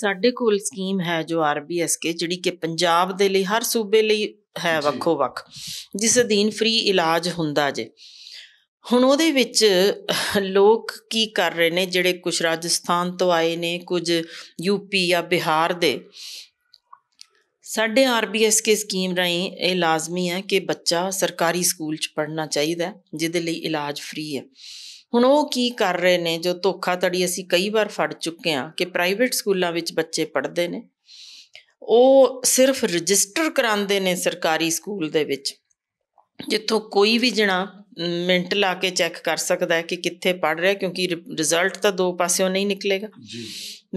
ਸਾਡੇ ਕੋਲ ਸਕੀਮ ਹੈ ਜੋ ਆਰਬੀਐਸਕੇ ਜਿਹੜੀ ਕਿ ਪੰਜਾਬ ਦੇ ਲਈ ਹਰ ਸੂਬੇ ਲਈ ਹੈ ਵੱਖੋ ਵੱਖ ਜਿਸ ਅਧੀਨ ਫ੍ਰੀ ਇਲਾਜ ਹੁੰਦਾ ਜੇ ਹੁਣ ਉਹਦੇ ਵਿੱਚ ਲੋਕ ਕੀ ਕਰ ਰਹੇ ਨੇ ਜਿਹੜੇ ਕੁਝ ਰਾਜਸਥਾਨ ਤੋਂ ਆਏ ਨੇ ਕੁਝ ਯੂਪੀ ਜਾਂ ਬਿਹਾਰ ਦੇ ਸਾਡੇ ਆਰਬੀਐਸਕੇ ਸਕੀਮ ਰਹੀ ਇਹ ਲਾਜ਼ਮੀ ਹੈ ਕਿ ਬੱਚਾ ਸਰਕਾਰੀ ਸਕੂਲ 'ਚ ਪੜ੍ਹਨਾ ਚਾਹੀਦਾ ਜਿਹਦੇ ਲਈ ਇਲਾਜ ਫ੍ਰੀ ਹੈ ਹੁਣ ਉਹ ਕੀ ਕਰ ਰਹੇ ਨੇ ਜੋ ਧੋਖਾਧੜੀ ਅਸੀਂ ਕਈ ਵਾਰ ਫੜ ਚੁੱਕੇ ਹਾਂ ਕਿ ਪ੍ਰਾਈਵੇਟ ਸਕੂਲਾਂ ਵਿੱਚ ਬੱਚੇ ਪੜ੍ਹਦੇ ਨੇ ਉਹ ਸਿਰਫ ਰਜਿਸਟਰ ਕਰਾਉਂਦੇ ਨੇ ਸਰਕਾਰੀ ਸਕੂਲ ਦੇ ਵਿੱਚ ਜਿੱਥੋਂ ਕੋਈ ਵੀ ਜਣਾ ਮਿੰਟ ਲਾ ਕੇ ਚੈੱਕ ਕਰ ਸਕਦਾ ਹੈ ਕਿ ਕਿੱਥੇ ਪੜ ਰਿਹਾ ਕਿਉਂਕਿ ਰਿਜ਼ਲਟ ਤਾਂ ਦੋ ਪਾਸਿਓਂ ਨਹੀਂ ਨਿਕਲੇਗਾ ਜੀ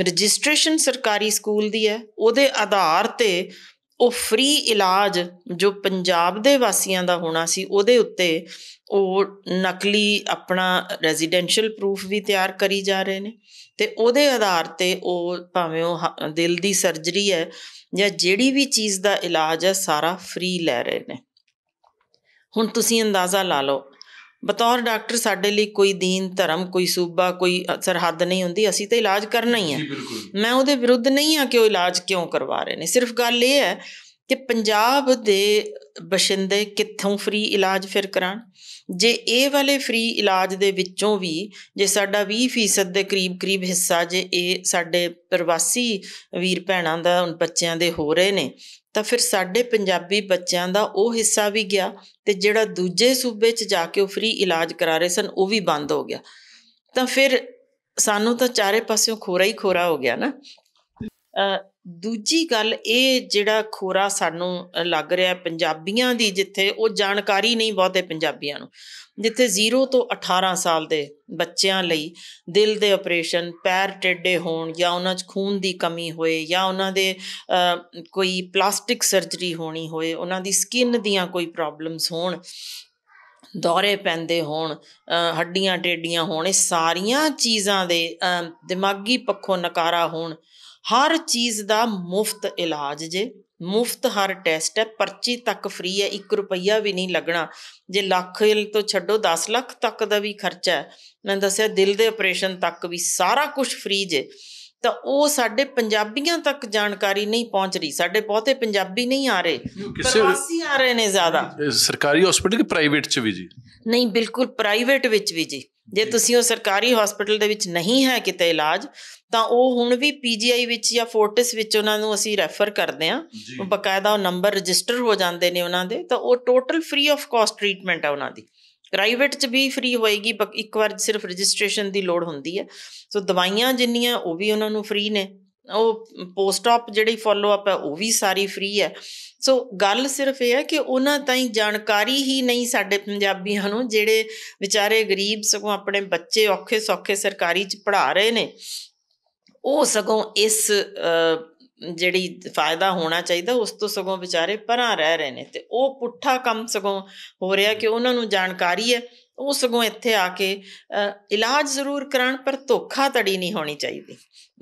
ਰਜਿਸਟ੍ਰੇਸ਼ਨ ਸਰਕਾਰੀ ਸਕੂਲ ਦੀ ਹੈ ਉਹਦੇ ਆਧਾਰ ਤੇ ਉਹ ਫ੍ਰੀ ਇਲਾਜ ਜੋ ਪੰਜਾਬ ਦੇ ਵਾਸੀਆਂ ਦਾ ਹੋਣਾ ਸੀ ਉਹਦੇ ਉੱਤੇ ਉਹ ਨਕਲੀ ਆਪਣਾ ਰੈਜ਼ੀਡੈਂਸ਼ੀਅਲ ਪ੍ਰੂਫ ਵੀ ਤਿਆਰ ਕਰੀ ਜਾ ਰਹੇ ਨੇ ਤੇ ਉਹਦੇ ਆਧਾਰ ਤੇ ਉਹ ਭਾਵੇਂ ਉਹ ਦਿਲ ਦੀ ਸਰਜਰੀ ਹੈ ਜਾਂ ਜਿਹੜੀ ਵੀ ਚੀਜ਼ ਦਾ ਇਲਾਜ ਹੈ ਸਾਰਾ ਫ੍ਰੀ ਲੈ ਰਹੇ ਨੇ ਹੁਣ ਤੁਸੀਂ ਅੰਦਾਜ਼ਾ ਲਾ ਲਓ ਬਤੌਰ ਡਾਕਟਰ ਸਾਡੇ ਲਈ ਕੋਈ ਦੀਨ ਧਰਮ ਕੋਈ ਸੂਬਾ ਕੋਈ ਸਰਹੱਦ ਨਹੀਂ ਹੁੰਦੀ ਅਸੀਂ ਤਾਂ ਇਲਾਜ ਕਰਨਾ ਹੀ ਹੈ ਮੈਂ ਉਹਦੇ ਵਿਰੁੱਧ ਨਹੀਂ ਆ ਕਿ ਉਹ ਇਲਾਜ ਕਿਉਂ ਕਰਵਾ ਰਹੇ ਨੇ ਸਿਰਫ ਗੱਲ ਇਹ ਹੈ ਕਿ ਪੰਜਾਬ ਦੇ ਬਸ਼ਿੰਦੇ ਕਿੱਥੋਂ ਫ੍ਰੀ ਇਲਾਜ ਫਿਰ ਕਰਾਂ ਜੇ ਇਹ ਵਾਲੇ ਫ੍ਰੀ ਇਲਾਜ ਦੇ ਵਿੱਚੋਂ ਵੀ ਜੇ ਸਾਡਾ 20% ਦੇ ਕਰੀਬ ਕਰੀਬ ਹਿੱਸਾ ਜੇ ਇਹ ਸਾਡੇ ਪ੍ਰਵਾਸੀ ਵੀਰ ਭੈਣਾਂ ਦਾ ਬੱਚਿਆਂ ਦੇ ਹੋ ਰਹੇ ਨੇ ਤਾਂ ਫਿਰ ਸਾਡੇ ਪੰਜਾਬੀ ਬੱਚਿਆਂ ਦਾ ਉਹ ਹਿੱਸਾ ਵੀ ਗਿਆ ਤੇ ਜਿਹੜਾ ਦੂਜੇ ਸੂਬੇ 'ਚ ਜਾ ਕੇ ਉਹ ਫ੍ਰੀ ਇਲਾਜ ਕਰਾ ਰਹੇ ਸਨ ਉਹ ਵੀ ਬੰਦ ਹੋ ਗਿਆ ਤਾਂ ਫਿਰ ਸਾਨੂੰ ਤਾਂ ਚਾਰੇ ਪਾਸਿਓਂ ਖੋਰਾ ਹੀ ਖੋਰਾ ਹੋ ਗਿਆ ਨਾ ਦੂਜੀ ਗੱਲ ਇਹ ਜਿਹੜਾ ਖੋਰਾ ਸਾਨੂੰ ਲੱਗ ਰਿਹਾ ਪੰਜਾਬੀਆਂ ਦੀ ਜਿੱਥੇ ਉਹ ਜਾਣਕਾਰੀ ਨਹੀਂ ਬਹੁਤੇ ਪੰਜਾਬੀਆਂ ਨੂੰ ਜਿੱਥੇ 0 ਤੋਂ 18 ਸਾਲ ਦੇ ਬੱਚਿਆਂ ਲਈ ਦਿਲ ਦੇ ਆਪਰੇਸ਼ਨ ਪੈਰ ਟੇਡੇ ਹੋਣ ਜਾਂ ਉਹਨਾਂ 'ਚ ਖੂਨ ਦੀ ਕਮੀ ਹੋਏ ਜਾਂ ਉਹਨਾਂ ਦੇ ਕੋਈ ਪਲਾਸਟਿਕ ਸਰਜਰੀ ਹੋਣੀ ਹੋਏ ਉਹਨਾਂ ਦੀ ਸਕਿਨ ਦੀਆਂ ਕੋਈ ਪ੍ਰੋਬਲਮਸ ਹੋਣ ਦੌਰੇ ਪੈਂਦੇ ਹੋਣ ਹੱਡੀਆਂ ਟੇਡੀਆਂ ਹੋਣ ਇਹ ਸਾਰੀਆਂ ਚੀਜ਼ਾਂ ਦੇ ਦਿਮਾਗੀ ਪੱਖੋਂ ਨਕਾਰਾ ਹੋਣ ਹਰ ਚੀਜ਼ ਦਾ ਮੁਫਤ ਇਲਾਜ ਜੇ ਮੁਫਤ ਹਰ ਟੈਸਟ ਹੈ ਪਰਚੀ ਤੱਕ ਫ੍ਰੀ ਹੈ 1 ਰੁਪਈਆ ਵੀ ਨਹੀਂ ਲੱਗਣਾ ਜੇ ਲੱਖ ਤੋਂ ਛੱਡੋ 10 ਲੱਖ ਤੱਕ ਦਾ ਵੀ ਖਰਚਾ ਹੈ ਮੈਂ ਦੱਸਿਆ ਦਿਲ ਦੇ ਆਪਰੇਸ਼ਨ ਤੱਕ ਵੀ ਸਾਰਾ ਕੁਝ ਫ੍ਰੀ ਜੇ ਤਾਂ ਉਹ ਸਾਡੇ ਪੰਜਾਬੀਆਂ ਤੱਕ ਜਾਣਕਾਰੀ ਨਹੀਂ ਪਹੁੰਚ ਰਹੀ ਸਾਡੇ ਬਹੁਤੇ ਪੰਜਾਬੀ ਨਹੀਂ ਆ ਰਹੇ ਪ੍ਰਵਾਸੀ ਆ ਰਹੇ ਨੇ ਜ਼ਿਆਦਾ ਸਰਕਾਰੀ ਹਸਪੀਟਲ ਕਿ ਪ੍ਰਾਈਵੇਟ ਚ ਵੀ ਜੀ ਨਹੀਂ ਬਿਲਕੁਲ ਪ੍ਰਾਈਵੇਟ ਵਿੱਚ ਵੀ ਜੀ ਜੇ ਤੁਸੀਂ ਉਹ ਸਰਕਾਰੀ ਹਸਪੀਟਲ ਦੇ ਵਿੱਚ ਨਹੀਂ ਹੈ ਕਿਤੇ ਇਲਾਜ ਤਾਂ ਉਹ ਹੁਣ ਵੀ ਪੀਜੀਆਈ ਵਿੱਚ ਜਾਂ ਫੋਰਟਿਸ ਵਿੱਚ ਉਹਨਾਂ ਨੂੰ ਅਸੀਂ ਰੈਫਰ ਕਰਦੇ ਆ ਬਕਾਇਦਾ ਉਹ ਨੰਬਰ ਰਜਿਸਟਰ ਹੋ ਜਾਂਦੇ ਨੇ ਉਹਨਾਂ ਦੇ ਤਾਂ ਉਹ total free of cost treatment ਆ ਉਹਨਾਂ ਦੀ ਪ੍ਰਾਈਵੇਟ 'ਚ ਵੀ ਫ੍ਰੀ ਹੋਏਗੀ ਇੱਕ ਵਾਰ ਸਿਰਫ ਰਜਿਸਟ੍ਰੇਸ਼ਨ ਦੀ ਲੋੜ ਹੁੰਦੀ ਹੈ ਸੋ ਦਵਾਈਆਂ ਜਿੰਨੀਆਂ ਉਹ ਵੀ ਉਹਨਾਂ ਨੂੰ ਫ੍ਰੀ ਨੇ ਉਹ ਪੋਸਟ ਆਪ ਜਿਹੜੀ ਫਾਲੋ ਅਪ ਹੈ ਉਹ ਵੀ ਸਾਰੀ ਫ੍ਰੀ ਹੈ ਸੋ ਗੱਲ ਸਿਰਫ ਇਹ ਹੈ ਕਿ ਉਹਨਾਂ ਤਾਈਂ ਜਾਣਕਾਰੀ ਹੀ ਨਹੀਂ ਸਾਡੇ ਪੰਜਾਬੀਆਂ ਨੂੰ ਜਿਹੜੇ ਵਿਚਾਰੇ ਗਰੀਬ ਸਗੋਂ ਆਪਣੇ ਬੱਚੇ ਔਖੇ ਸੌਖੇ ਸਰਕਾਰੀ ਚ ਪੜ੍ਹਾ ਰਹੇ ਨੇ ਉਹ ਸਗੋਂ ਇਸ ਜਿਹੜੀ ਫਾਇਦਾ ਹੋਣਾ ਚਾਹੀਦਾ ਉਸ ਤੋਂ ਸਗੋਂ ਵਿਚਾਰੇ ਪਰਾਂ ਰਹਿ ਰਹੇ ਨੇ ਤੇ ਉਹ ਪੁੱਠਾ ਕੰਮ ਸਗੋਂ ਹੋ ਰਿਹਾ ਕਿ ਉਹਨਾਂ ਨੂੰ ਜਾਣਕਾਰੀ ਹੈ ਉਹ ਸਗੋਂ ਇੱਥੇ ਆ ਕੇ ਇਲਾਜ ਜ਼ਰੂਰ ਕਰਨ ਪਰ ਧੋਖਾ ਤੜੀ ਨਹੀਂ ਹੋਣੀ ਚਾਹੀਦੀ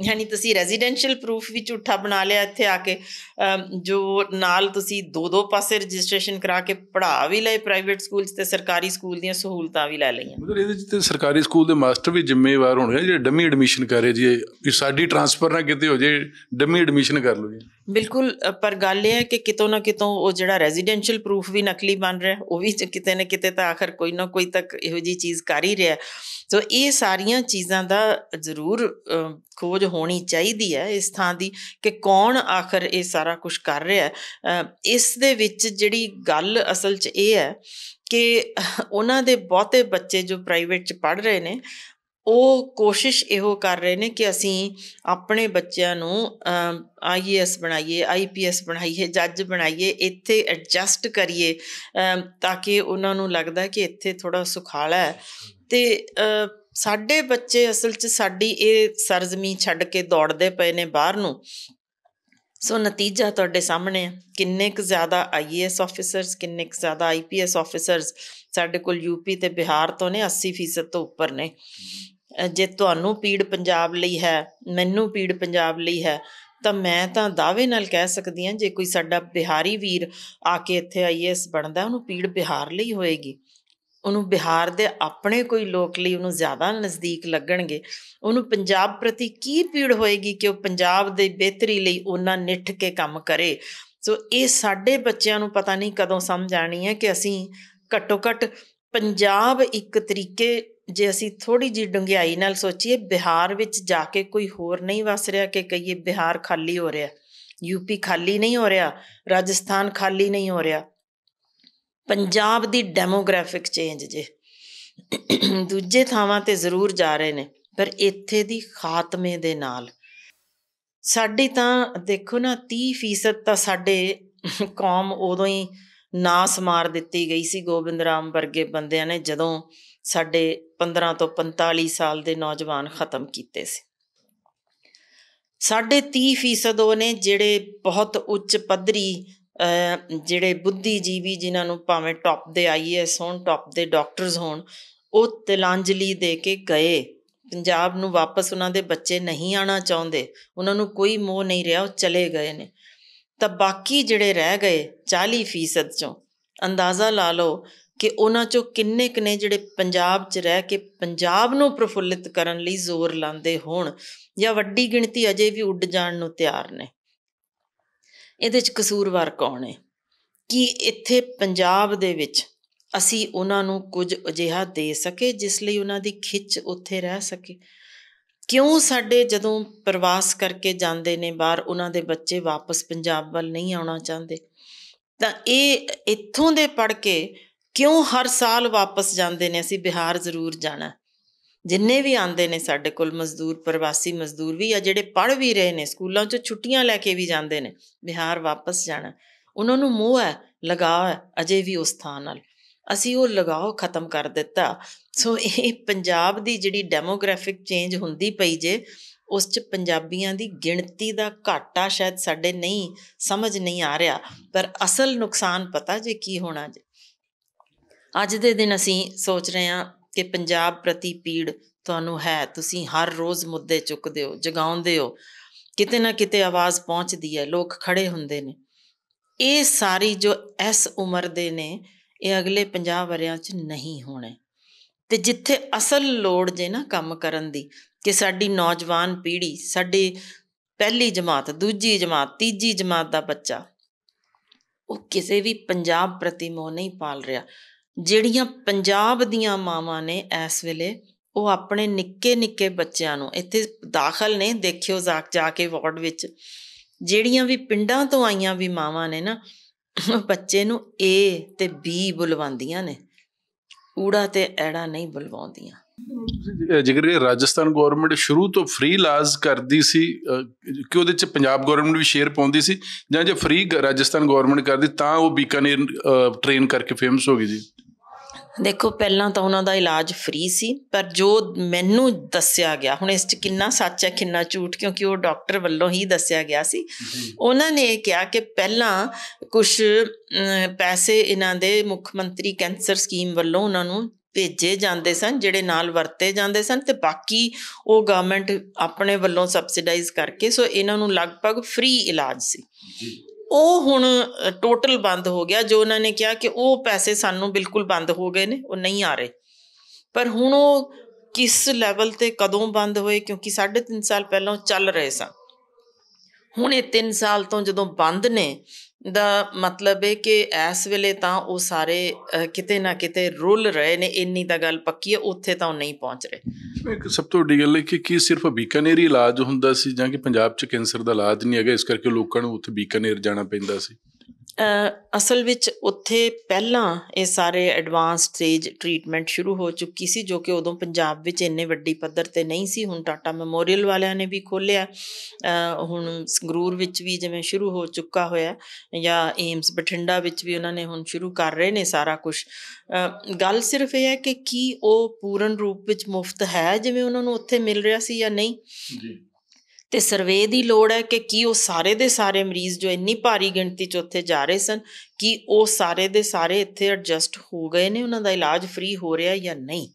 ਯਾਨੀ ਤੁਸੀਂ ਰੈਜ਼ੀਡੈਂਸ਼ੀਅਲ ਪ੍ਰੂਫ ਵੀ ਝੂਠਾ ਬਣਾ ਲਿਆ ਇੱਥੇ ਆ ਕੇ ਜੋ ਨਾਲ ਤੁਸੀਂ ਦੋ ਦੋ ਪਾਸੇ ਰਜਿਸਟ੍ਰੇਸ਼ਨ ਕਰਾ ਕੇ ਪੜਾ ਵੀ ਲਏ ਪ੍ਰਾਈਵੇਟ ਸਕੂਲ ਤੇ ਸਰਕਾਰੀ ਸਕੂਲ ਦੀਆਂ ਸਹੂਲਤਾਂ ਵੀ ਲੈ ਲਈਆਂ ਮਤਲਬ ਇਹਦੇ ਵਿੱਚ ਤੇ ਸਰਕਾਰੀ ਸਕੂਲ ਦੇ ਮਾਸਟਰ ਵੀ ਜ਼ਿੰਮੇਵਾਰ ਹੋਣਗੇ ਜਿਹੜੇ ਡਮੀ ਐਡਮਿਸ਼ਨ ਕਰੇ ਜੀ ਸਾਡੀ ਟ੍ਰਾਂਸਫਰ ਨਾ ਕਿਤੇ ਹੋ ਜੇ ਡਮੀ ਐਡਮਿਸ਼ਨ ਕਰ ਲਓ ਜੀ ਬਿਲਕੁਲ ਪਰ ਗੱਲ ਇਹ ਹੈ ਕਿ ਕਿਤੋਂ ਨਾ ਕਿਤੋਂ ਉਹ ਜਿਹੜਾ ਰੈਜ਼ੀਡੈਂਸ਼ੀਅਲ ਪ੍ਰੂਫ ਵੀ ਨਕਲੀ ਬਣ ਰਿਹਾ ਉਹ ਵੀ ਕਿਤੇ ਨਾ ਕਿਤੇ ਤਾਂ ਆਖਰ ਕੋਈ ਨਾ ਕੋਈ ਤੱਕ ਇਹੋ ਜੀ ਚੀਜ਼ ਕਰ ਹੀ ਰਿਹਾ ਸੋ ਇਹ ਸਾਰੀਆਂ ਚੀਜ਼ਾਂ ਦਾ ਜ਼ਰੂਰ ਖੋਜ ਹੋਣੀ ਚਾਹੀਦੀ ਹੈ ਇਸ ਥਾਂ ਦੀ ਕਿ ਕੌਣ ਆਖਰ ਇਹ ਸਾਰਾ ਕੁਝ ਕਰ ਰਿਹਾ ਇਸ ਦੇ ਵਿੱਚ ਜਿਹੜੀ ਗੱਲ ਅਸਲ 'ਚ ਇਹ ਹੈ ਕਿ ਉਹਨਾਂ ਦੇ ਬਹੁਤੇ ਬੱਚੇ ਜੋ ਪ੍ਰਾਈਵੇਟ 'ਚ ਪੜ ਰਹੇ ਨੇ ਉਹ ਕੋਸ਼ਿਸ਼ ਇਹੋ ਕਰ ਰਹੇ ਨੇ ਕਿ ਅਸੀਂ ਆਪਣੇ ਬੱਚਿਆਂ ਨੂੰ ਆਈਏਐਸ ਬਣਾਈਏ ਆਈਪੀਐਸ ਬਣਾਈਏ ਜੱਜ ਬਣਾਈਏ ਇੱਥੇ ਐਡਜਸਟ ਕਰੀਏ ਤਾਂ ਕਿ ਉਹਨਾਂ ਨੂੰ ਲੱਗਦਾ ਕਿ ਇੱਥੇ ਥੋੜਾ ਸੁਖਾਲਾ ਹੈ ਤੇ ਸਾਡੇ ਬੱਚੇ ਅਸਲ 'ਚ ਸਾਡੀ ਇਹ ਸਰਜ਼ਮੀ ਛੱਡ ਕੇ ਦੌੜਦੇ ਪਏ ਨੇ ਬਾਹਰ ਨੂੰ ਸੋ ਨਤੀਜਾ ਤੁਹਾਡੇ ਸਾਹਮਣੇ ਹੈ ਕਿੰਨੇ ਕੁ ਜ਼ਿਆਦਾ ਆਈਏਐਸ ਆਫੀਸਰਸ ਕਿੰਨੇ ਕੁ ਜ਼ਿਆਦਾ ਆਈਪੀਐਸ ਆਫੀਸਰਸ ਸਾਡੇ ਕੋਲ ਯੂਪੀ ਤੇ ਬਿਹਾਰ ਤੋਂ ਨੇ 80% ਤੋਂ ਉੱਪਰ ਨੇ ਜੇ ਤੁਹਾਨੂੰ ਪੀੜ ਪੰਜਾਬ ਲਈ ਹੈ ਮੈਨੂੰ ਪੀੜ ਪੰਜਾਬ ਲਈ ਹੈ ਤਾਂ ਮੈਂ ਤਾਂ ਦਾਅਵੇ ਨਾਲ ਕਹਿ ਸਕਦੀ ਹਾਂ ਜੇ ਕੋਈ ਸਾਡਾ ਬਿਹਾਰੀ ਵੀਰ ਆ ਕੇ ਇੱਥੇ ਆਈਐਸ ਬਣਦਾ ਉਹਨੂੰ ਪੀੜ ਬਿਹਾਰ ਲਈ ਹੋਏਗੀ ਉਹਨੂੰ ਬਿਹਾਰ ਦੇ ਆਪਣੇ ਕੋਈ ਲੋਕ ਲਈ ਉਹਨੂੰ ਜ਼ਿਆਦਾ ਨਜ਼ਦੀਕ ਲੱਗਣਗੇ ਉਹਨੂੰ ਪੰਜਾਬ ਪ੍ਰਤੀ ਕੀ ਪੀੜ ਹੋਏਗੀ ਕਿ ਉਹ ਪੰਜਾਬ ਦੇ ਬਿਹਤਰੀ ਲਈ ਉਹਨਾਂ ਨਿੱਠ ਕੇ ਕੰਮ ਕਰੇ ਸੋ ਇਹ ਸਾਡੇ ਬੱਚਿਆਂ ਨੂੰ ਪਤਾ ਨਹੀਂ ਕਦੋਂ ਸਮਝ ਆਣੀ ਹੈ ਕਿ ਅਸੀਂ ਘੱਟੋ ਘੱਟ ਪੰਜਾਬ ਇੱਕ ਤਰੀਕੇ ਜੇ ਅਸੀਂ ਥੋੜੀ ਜੀ ਡੰਗਿਆਈ ਨਾਲ ਸੋਚੀਏ ਬਿਹਾਰ ਵਿੱਚ ਜਾ ਕੇ ਕੋਈ ਹੋਰ ਨਹੀਂ ਵਸ ਰਿਹਾ ਕਿ ਕਹੀਏ ਬਿਹਾਰ ਖਾਲੀ ਹੋ ਰਿਹਾ ਯੂਪੀ ਖਾਲੀ ਨਹੀਂ ਹੋ ਰਿਹਾ ਰਾਜਸਥਾਨ ਖਾਲੀ ਨਹੀਂ ਹੋ ਰਿਹਾ ਪੰਜਾਬ ਦੀ ਡੈਮੋਗ੍ਰਾਫਿਕ ਚੇਂਜ ਜੇ ਦੂਜੇ ਥਾਵਾਂ ਤੇ ਜ਼ਰੂਰ ਜਾ ਰਹੇ ਨੇ ਪਰ ਇੱਥੇ ਦੀ ਖਾਤਮੇ ਦੇ ਨਾਲ ਸਾਡੀ ਤਾਂ ਦੇਖੋ ਨਾ 30% ਤਾਂ ਸਾਡੇ ਕੌਮ ਉਦੋਂ ਹੀ ਨਾਸ ਮਾਰ ਦਿੱਤੀ ਗਈ ਸੀ ਗੋਬਿੰਦ ਰਾਮ ਵਰਗੇ ਬੰਦਿਆਂ ਨੇ ਜਦੋਂ ਸਾਡੇ 15 ਤੋਂ 45 ਸਾਲ ਦੇ ਨੌਜਵਾਨ ਖਤਮ ਕੀਤੇ ਸੀ ਸਾਡੇ 30% ਉਹ ਨੇ ਜਿਹੜੇ ਬਹੁਤ ਉੱਚ ਪੱਧਰੀ ਜਿਹੜੇ ਬੁੱਧੀਜੀਵੀ ਜਿਨ੍ਹਾਂ ਨੂੰ ਭਾਵੇਂ ਟੌਪ ਦੇ ਆਈਐਸ ਹੋਣ ਟੌਪ ਦੇ ਡਾਕਟਰਸ ਹੋਣ ਉਹ ਤਿਲਾਂਜਲੀ ਦੇ ਕੇ ਗਏ ਪੰਜਾਬ ਨੂੰ ਵਾਪਸ ਉਹਨਾਂ ਦੇ ਬੱਚੇ ਨਹੀਂ ਆਣਾ ਚਾਹੁੰਦੇ ਉਹਨਾਂ ਨੂੰ ਕੋਈ ਮੋਹ ਨਹੀਂ ਰਿਹਾ ਉਹ ਚਲੇ ਗਏ ਨੇ ਤਾਂ ਬਾਕੀ ਜਿਹੜੇ ਰਹਿ ਗਏ 40% ਚੋਂ ਅੰਦਾਜ਼ਾ ਲਾ ਲਓ ਕਿ ਉਹਨਾਂ ਚੋਂ ਕਿੰਨੇ ਕਨੇ ਜਿਹੜੇ ਪੰਜਾਬ 'ਚ ਰਹਿ ਕੇ ਪੰਜਾਬ ਨੂੰ ਪ੍ਰਫੁੱਲਿਤ ਕਰਨ ਲਈ ਜ਼ੋਰ ਲਾਉਂਦੇ ਹੋਣ ਜਾਂ ਵੱਡੀ ਗਿਣਤੀ ਅਜੇ ਵੀ ਉੱਡ ਜਾਣ ਨੂੰ ਤਿਆਰ ਨੇ ਇਹਦੇ 'ਚ ਕਸੂਰਵਾਰ ਕੌਣ ਹੈ ਕਿ ਇੱਥੇ ਪੰਜਾਬ ਦੇ ਵਿੱਚ ਅਸੀਂ ਉਹਨਾਂ ਨੂੰ ਕੁਝ ਅਜਿਹਾ ਦੇ ਸਕੇ ਜਿਸ ਲਈ ਉਹਨਾਂ ਦੀ ਖਿੱਚ ਉੱਥੇ ਰਹਿ ਸਕੇ ਕਿਉਂ ਸਾਡੇ ਜਦੋਂ ਪ੍ਰਵਾਸ ਕਰਕੇ ਜਾਂਦੇ ਨੇ ਬਾਹਰ ਉਹਨਾਂ ਦੇ ਬੱਚੇ ਵਾਪਸ ਪੰਜਾਬ ਵੱਲ ਨਹੀਂ ਆਉਣਾ ਚਾਹੁੰਦੇ ਤਾਂ ਇਹ ਇੱਥੋਂ ਦੇ ਪੜ ਕੇ ਕਿਉਂ ਹਰ ਸਾਲ ਵਾਪਸ ਜਾਂਦੇ ਨੇ ਅਸੀਂ ਬਿਹਾਰ ਜ਼ਰੂਰ ਜਾਣਾ ਜਿੰਨੇ ਵੀ ਆਂਦੇ ਨੇ ਸਾਡੇ ਕੋਲ ਮਜ਼ਦੂਰ ਪ੍ਰਵਾਸੀ ਮਜ਼ਦੂਰ ਵੀ ਆ ਜਿਹੜੇ ਪੜ ਵੀ ਰਹੇ ਨੇ ਸਕੂਲਾਂ 'ਚੋਂ ਛੁੱਟੀਆਂ ਲੈ ਕੇ ਵੀ ਜਾਂਦੇ ਨੇ ਬਿਹਾਰ ਵਾਪਸ ਜਾਣਾ ਉਹਨਾਂ ਨੂੰ ਮੋਹ ਹੈ ਲਗਾਅ ਹੈ ਅਜੇ ਵੀ ਉਸ ਥਾਂ ਨਾਲ ਅਸੀਂ ਉਹ ਲਗਾਓ ਖਤਮ ਕਰ ਦਿੱਤਾ ਸੋ ਇਹ ਪੰਜਾਬ ਦੀ ਜਿਹੜੀ ਡੈਮੋਗ੍ਰਾਫਿਕ ਚੇਂਜ ਹੁੰਦੀ ਪਈ ਜੇ ਉਸ ਚ ਪੰਜਾਬੀਆਂ ਦੀ ਗਿਣਤੀ ਦਾ ਘਾਟਾ ਸ਼ਾਇਦ ਸਾਡੇ ਨਹੀਂ ਸਮਝ ਨਹੀਂ ਆ ਰਿਹਾ ਪਰ ਅਸਲ ਨੁਕਸਾਨ ਪਤਾ ਜੇ ਕੀ ਹੋਣਾ ਜੇ ਅੱਜ ਦੇ ਦਿਨ ਅਸੀਂ ਸੋਚ ਰਹੇ ਹਾਂ ਕਿ ਪੰਜਾਬ ਪ੍ਰਤੀ ਪੀੜ ਤੁਹਾਨੂੰ ਹੈ ਤੁਸੀਂ ਹਰ ਰੋਜ਼ ਮੁੱਦੇ ਚੁੱਕਦੇ ਹੋ ਜਗਾਉਂਦੇ ਹੋ ਕਿਤੇ ਨਾ ਕਿਤੇ ਆਵਾਜ਼ ਪਹੁੰਚਦੀ ਹੈ ਲੋਕ ਖੜੇ ਹੁੰਦੇ ਨੇ ਇਹ ਸਾਰੀ ਜੋ ਇਸ ਉਮਰ ਦੇ ਨੇ ਇਹ ਅਗਲੇ 50 ਵਰਿਆਂ 'ਚ ਨਹੀਂ ਹੋਣੇ ਤੇ ਜਿੱਥੇ ਅਸਲ ਲੋੜ ਜੇ ਨਾ ਕੰਮ ਕਰਨ ਦੀ ਕਿ ਸਾਡੀ ਨੌਜਵਾਨ ਪੀੜ੍ਹੀ ਸਾਡੇ ਪਹਿਲੀ ਜਮਾਤ ਦੂਜੀ ਜਮਾਤ ਤੀਜੀ ਜਮਾਤ ਦਾ ਬੱਚਾ ਉਹ ਕਿਸੇ ਵੀ ਪੰਜਾਬ ਪ੍ਰਤੀ ਮੋਹ ਨਹੀਂ ਪਾਲ ਰਿਹਾ ਜਿਹੜੀਆਂ ਪੰਜਾਬ ਦੀਆਂ ਮਾਵਾਂ ਨੇ ਇਸ ਵੇਲੇ ਉਹ ਆਪਣੇ ਨਿੱਕੇ ਨਿੱਕੇ ਬੱਚਿਆਂ ਨੂੰ ਇੱਥੇ ਦਾਖਲ ਨੇ ਦੇਖਿਓ ਜਾ ਕੇ ਵਾਰਡ ਵਿੱਚ ਜਿਹੜੀਆਂ ਵੀ ਪਿੰਡਾਂ ਤੋਂ ਆਈਆਂ ਵੀ ਮਾਵਾਂ ਨੇ ਨਾ ਬੱਚੇ ਨੂੰ ਏ ਤੇ ਬੀ ਬੁਲਵਾਉਂਦੀਆਂ ਨੇ ਊੜਾ ਤੇ ਐੜਾ ਨਹੀਂ ਬੁਲਵਾਉਂਦੀਆਂ ਜਿਗਰ ਇਹ ਰਾਜਸਥਾਨ ਗਵਰਨਮੈਂਟ ਸ਼ੁਰੂ ਤੋਂ ਫ੍ਰੀ ਇਲਾਜ ਕਰਦੀ ਸੀ ਕਿ ਉਹਦੇ ਚ ਪੰਜਾਬ ਗਵਰਨਮੈਂਟ ਵੀ ਸ਼ੇਅਰ ਪਾਉਂਦੀ ਸੀ ਜਾਂ ਜੇ ਫ੍ਰੀ ਰਾਜਸਥਾਨ ਗਵਰਨਮੈਂਟ ਕਰਦੀ ਤਾਂ ਉਹ ਬੀਕਾਨੇਰ ਟ੍ਰੇਨ ਕਰਕੇ ਫੇਮਸ ਹੋ ਗਈ ਜੀ ਦੇਖੋ ਪਹਿਲਾਂ ਤਾਂ ਉਹਨਾਂ ਦਾ ਇਲਾਜ ਫ੍ਰੀ ਸੀ ਪਰ ਜੋ ਮੈਨੂੰ ਦੱਸਿਆ ਗਿਆ ਹੁਣ ਇਸ 'ਚ ਕਿੰਨਾ ਸੱਚ ਹੈ ਕਿੰਨਾ ਝੂਠ ਕਿਉਂਕਿ ਉਹ ਡਾਕਟਰ ਵੱਲੋਂ ਹੀ ਦੱਸਿਆ ਗਿਆ ਸੀ ਉਹਨਾਂ ਨੇ ਕਿਹਾ ਕਿ ਪਹਿਲਾਂ ਕੁਝ ਪੈਸੇ ਇਹਨਾਂ ਦੇ ਮੁੱਖ ਮੰਤਰੀ ਕੈਂਸਰ ਸਕੀਮ ਵੱਲੋਂ ਉਹਨਾਂ ਨੂੰ ਭੇਜੇ ਜਾਂਦੇ ਸਨ ਜਿਹੜੇ ਨਾਲ ਵਰਤੇ ਜਾਂਦੇ ਸਨ ਤੇ ਬਾਕੀ ਉਹ ਗਵਰਨਮੈਂਟ ਆਪਣੇ ਵੱਲੋਂ ਸਬਸਿਡਾਈਜ਼ ਕਰਕੇ ਸੋ ਇਹਨਾਂ ਨੂੰ ਲਗਭਗ ਫ੍ਰੀ ਇਲਾਜ ਸੀ ਉਹ ਹੁਣ ਟੋਟਲ ਬੰਦ ਹੋ ਗਿਆ ਜੋ ਉਹਨਾਂ ਨੇ ਕਿਹਾ ਕਿ ਉਹ ਪੈਸੇ ਸਾਨੂੰ ਬਿਲਕੁਲ ਬੰਦ ਹੋ ਗਏ ਨੇ ਉਹ ਨਹੀਂ ਆ ਰਹੇ ਪਰ ਹੁਣ ਉਹ ਕਿਸ ਲੈਵਲ ਤੇ ਕਦੋਂ ਬੰਦ ਹੋਏ ਕਿਉਂਕਿ 3.5 ਸਾਲ ਪਹਿਲਾਂ ਚੱਲ ਰਹੇ ਸਨ ਹੁਣ ਇਹ 3 ਸਾਲ ਤੋਂ ਜਦੋਂ ਬੰਦ ਨੇ ਦਾ ਮਤਲਬ ਹੈ ਕਿ ਇਸ ਵੇਲੇ ਤਾਂ ਉਹ ਸਾਰੇ ਕਿਤੇ ਨਾ ਕਿਤੇ ਰੁੱਲ ਰਹੇ ਨੇ ਇੰਨੀ ਤਾਂ ਗੱਲ ਪੱਕੀ ਹੈ ਉੱਥੇ ਤਾਂ ਉਹ ਨਹੀਂ ਪਹੁੰਚ ਰਹੇ ਇੱਕ ਸਭ ਤੋਂ ਵੱਡੀ ਗੱਲ ਹੈ ਕਿ ਕੀ ਸਿਰਫ ਬੀਕਾਨੇਰੀ ਇਲਾਜ ਹੁੰਦਾ ਸੀ ਜਾਂ ਕਿ ਪੰਜਾਬ 'ਚ ਕੈਂਸਰ ਦਾ ਇਲਾਜ ਨਹੀਂ ਹੈਗਾ ਇਸ ਕਰਕੇ ਲੋਕਾਂ ਨੂੰ ਉੱਥੇ ਬੀਕਾਨੇਰ ਜਾਣਾ ਪੈਂਦਾ ਸੀ ਅਸਲ ਵਿੱਚ ਉੱਥੇ ਪਹਿਲਾਂ ਇਹ ਸਾਰੇ ਐਡਵਾਂਸ ਸਟੇਜ ਟ੍ਰੀਟਮੈਂਟ ਸ਼ੁਰੂ ਹੋ ਚੁੱਕੀ ਸੀ ਜੋ ਕਿ ਉਦੋਂ ਪੰਜਾਬ ਵਿੱਚ ਇੰਨੇ ਵੱਡੀ ਪੱਧਰ ਤੇ ਨਹੀਂ ਸੀ ਹੁਣ ਟਾਟਾ ਮੈਮੋਰੀਅਲ ਵਾਲਿਆਂ ਨੇ ਵੀ ਖੋਲਿਆ ਹੁਣ ਸੰਗਰੂਰ ਵਿੱਚ ਵੀ ਜਿਵੇਂ ਸ਼ੁਰੂ ਹੋ ਚੁੱਕਾ ਹੋਇਆ ਜਾਂ ਏਮਸ ਬਠਿੰਡਾ ਵਿੱਚ ਵੀ ਉਹਨਾਂ ਨੇ ਹੁਣ ਸ਼ੁਰੂ ਕਰ ਰਹੇ ਨੇ ਸਾਰਾ ਕੁਝ ਗੱਲ ਸਿਰਫ ਇਹ ਹੈ ਕਿ ਕੀ ਉਹ ਪੂਰਨ ਰੂਪ ਵਿੱਚ ਮੁਫਤ ਹੈ ਜਿਵੇਂ ਉਹਨਾਂ ਨੂੰ ਉੱਥੇ ਮਿਲ ਰਿਹਾ ਸੀ ਜਾਂ ਨਹੀਂ ਜੀ ਤੇ ਸਰਵੇ ਦੀ ਲੋੜ ਹੈ ਕਿ ਕੀ ਉਹ ਸਾਰੇ ਦੇ ਸਾਰੇ ਮਰੀਜ਼ ਜੋ ਇੰਨੀ ਭਾਰੀ ਗਿਣਤੀ 'ਚ ਉੱਥੇ ਜਾ ਰਹੇ ਸਨ ਕੀ ਉਹ ਸਾਰੇ ਦੇ ਸਾਰੇ ਇੱਥੇ ਐਡਜਸਟ ਹੋ ਗਏ ਨੇ ਉਹਨਾਂ ਦਾ ਇਲਾਜ ਫ੍ਰੀ ਹੋ ਰਿਹਾ ਜਾਂ ਨਹੀਂ